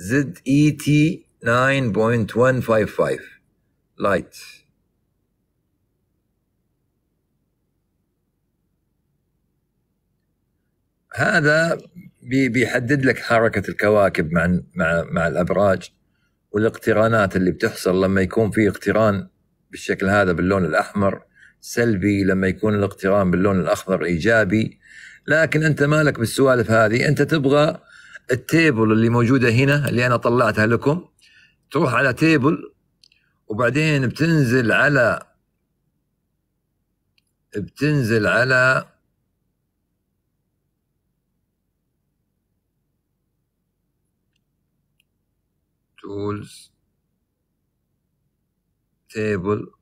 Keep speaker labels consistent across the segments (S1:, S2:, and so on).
S1: زد اي تي 9.155 لايت هذا بيحدد لك حركه الكواكب مع مع مع الابراج والاقترانات اللي بتحصل لما يكون في اقتران بالشكل هذا باللون الاحمر سلبي لما يكون الاقتران باللون الاخضر ايجابي لكن انت مالك بالسوالف هذه انت تبغى التيبل اللي موجوده هنا اللي انا طلعتها لكم تروح على تيبل وبعدين بتنزل على بتنزل على تولز تيبل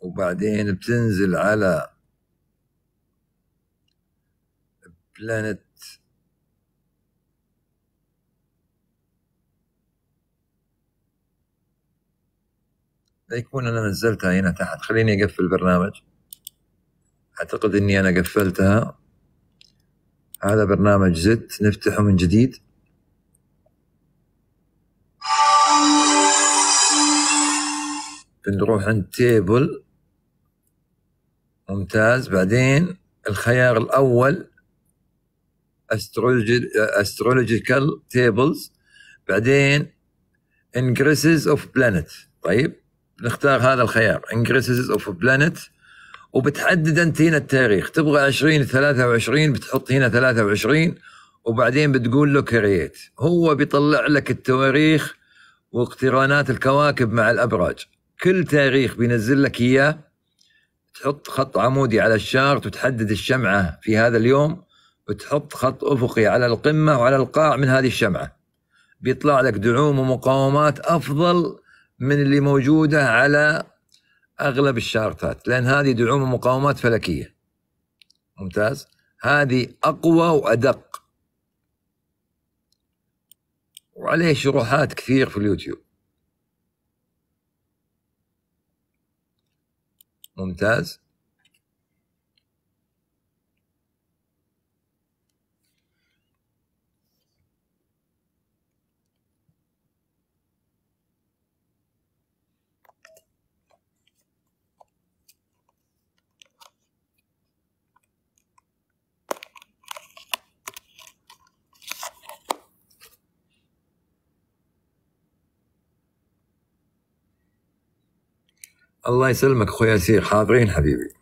S1: وبعدين بتنزل على بلانت يكون انا نزلتها هنا تحت خليني اقفل البرنامج اعتقد اني انا قفلتها هذا برنامج زد نفتحه من جديد بنروح عند تيبل ممتاز بعدين الخيار الاول astrological tables بعدين ingresses of planet طيب نختار هذا الخيار انجريسز اوف بلانت وبتحدد انت هنا التاريخ تبغى 20 23 بتحط هنا 23 وبعدين بتقول له كرييت هو بيطلع لك التواريخ واقترانات الكواكب مع الابراج كل تاريخ بينزل لك اياه تحط خط عمودي على الشارت وتحدد الشمعه في هذا اليوم وتحط خط افقي على القمه وعلى القاع من هذه الشمعه بيطلع لك دعوم ومقاومات افضل من اللي موجوده على اغلب الشارتات لان هذه دعوم ومقاومات فلكيه ممتاز هذه اقوى وادق وعليه شروحات كثير في اليوتيوب ممتاز الله يسلمك خويا سير حاضرين حبيبي